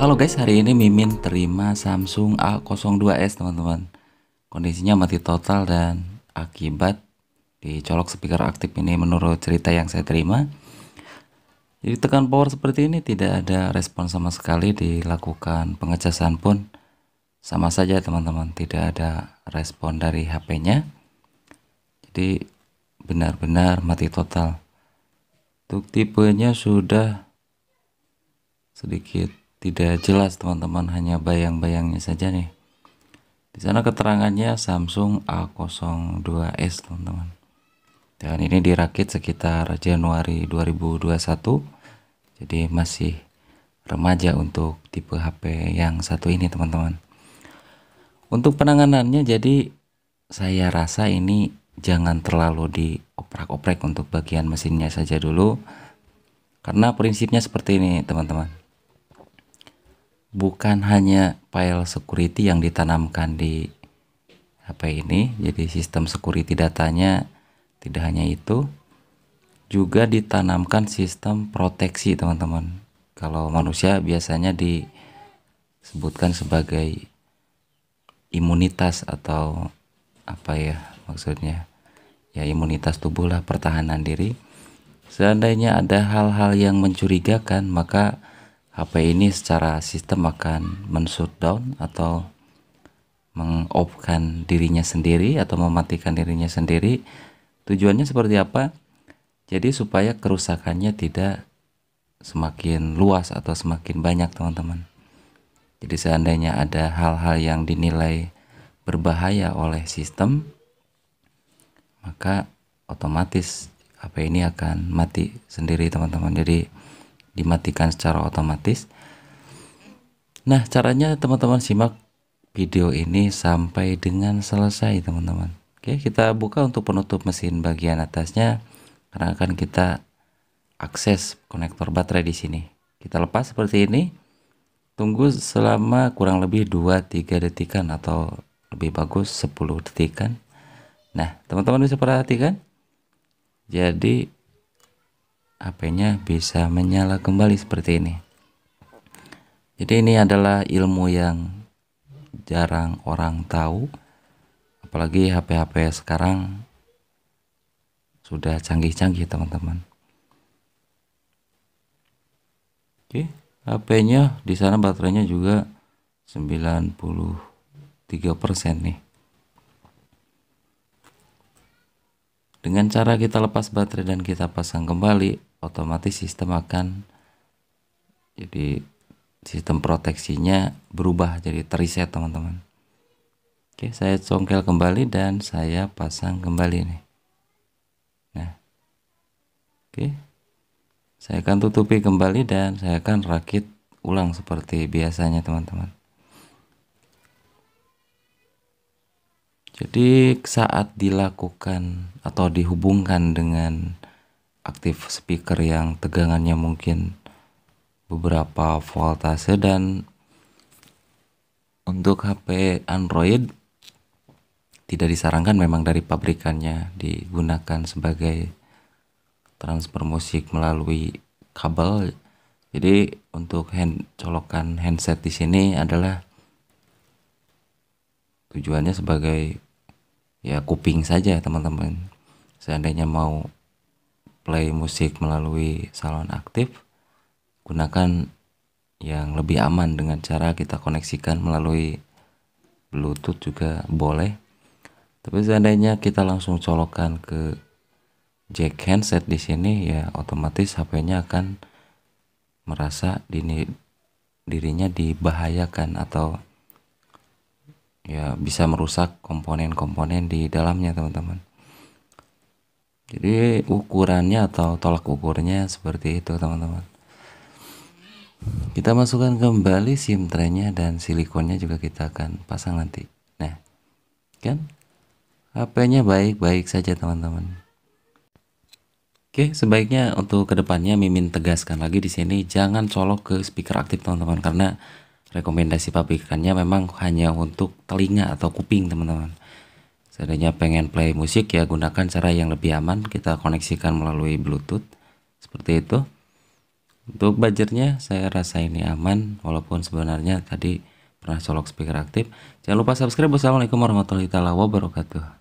Halo guys, hari ini Mimin terima Samsung A02s teman-teman Kondisinya mati total dan akibat dicolok speaker aktif ini menurut cerita yang saya terima Jadi tekan power seperti ini tidak ada respon sama sekali dilakukan pengecasan pun Sama saja teman-teman, tidak ada respon dari HP-nya Jadi benar-benar mati total Untuk tipenya sudah sedikit tidak jelas teman-teman hanya bayang-bayangnya saja nih di sana keterangannya Samsung A02s teman-teman dan ini dirakit sekitar Januari 2021 jadi masih remaja untuk tipe HP yang satu ini teman-teman untuk penanganannya jadi saya rasa ini jangan terlalu dioprek-oprek untuk bagian mesinnya saja dulu karena prinsipnya seperti ini teman-teman bukan hanya file security yang ditanamkan di HP ini jadi sistem security datanya tidak hanya itu juga ditanamkan sistem proteksi teman-teman kalau manusia biasanya disebutkan sebagai imunitas atau apa ya maksudnya ya imunitas tubuh lah pertahanan diri seandainya ada hal-hal yang mencurigakan maka HP ini secara sistem akan men-shutdown atau mengopkan dirinya sendiri atau mematikan dirinya sendiri. Tujuannya seperti apa? Jadi supaya kerusakannya tidak semakin luas atau semakin banyak teman-teman. Jadi seandainya ada hal-hal yang dinilai berbahaya oleh sistem, maka otomatis HP ini akan mati sendiri teman-teman. Jadi dimatikan secara otomatis. Nah, caranya teman-teman simak video ini sampai dengan selesai, teman-teman. Oke, kita buka untuk penutup mesin bagian atasnya karena akan kita akses konektor baterai di sini. Kita lepas seperti ini. Tunggu selama kurang lebih 2-3 detikan atau lebih bagus 10 detikan. Nah, teman-teman bisa perhatikan. Jadi HP-nya bisa menyala kembali seperti ini jadi ini adalah ilmu yang jarang orang tahu apalagi HP-HP sekarang sudah canggih-canggih teman-teman oke HP-nya di sana baterainya juga 93% nih dengan cara kita lepas baterai dan kita pasang kembali otomatis sistem akan jadi sistem proteksinya berubah jadi terreset teman-teman oke saya congkel kembali dan saya pasang kembali ini. nah oke saya akan tutupi kembali dan saya akan rakit ulang seperti biasanya teman-teman jadi saat dilakukan atau dihubungkan dengan aktif speaker yang tegangannya mungkin beberapa voltase dan untuk HP Android tidak disarankan memang dari pabrikannya digunakan sebagai transfer musik melalui kabel. Jadi untuk hand colokan handset di sini adalah tujuannya sebagai ya kuping saja teman-teman. Seandainya mau play musik melalui salon aktif, gunakan yang lebih aman dengan cara kita koneksikan melalui Bluetooth juga boleh. Tapi seandainya kita langsung colokan ke jack handset di sini ya otomatis HP-nya akan merasa dini, dirinya dibahayakan atau ya bisa merusak komponen-komponen di dalamnya teman-teman jadi ukurannya atau tolak ukurnya seperti itu teman-teman kita masukkan kembali SIM traynya dan silikonnya juga kita akan pasang nanti nah kan HP-nya baik-baik saja teman-teman Oke, sebaiknya untuk kedepannya Mimin tegaskan lagi di sini jangan colok ke speaker aktif teman-teman karena rekomendasi pabrikannya memang hanya untuk telinga atau kuping teman-teman. Seandainya pengen play musik ya gunakan cara yang lebih aman kita koneksikan melalui bluetooth seperti itu. Untuk budgetnya saya rasa ini aman walaupun sebenarnya tadi pernah colok speaker aktif. Jangan lupa subscribe. Wassalamualaikum warahmatullahi wabarakatuh.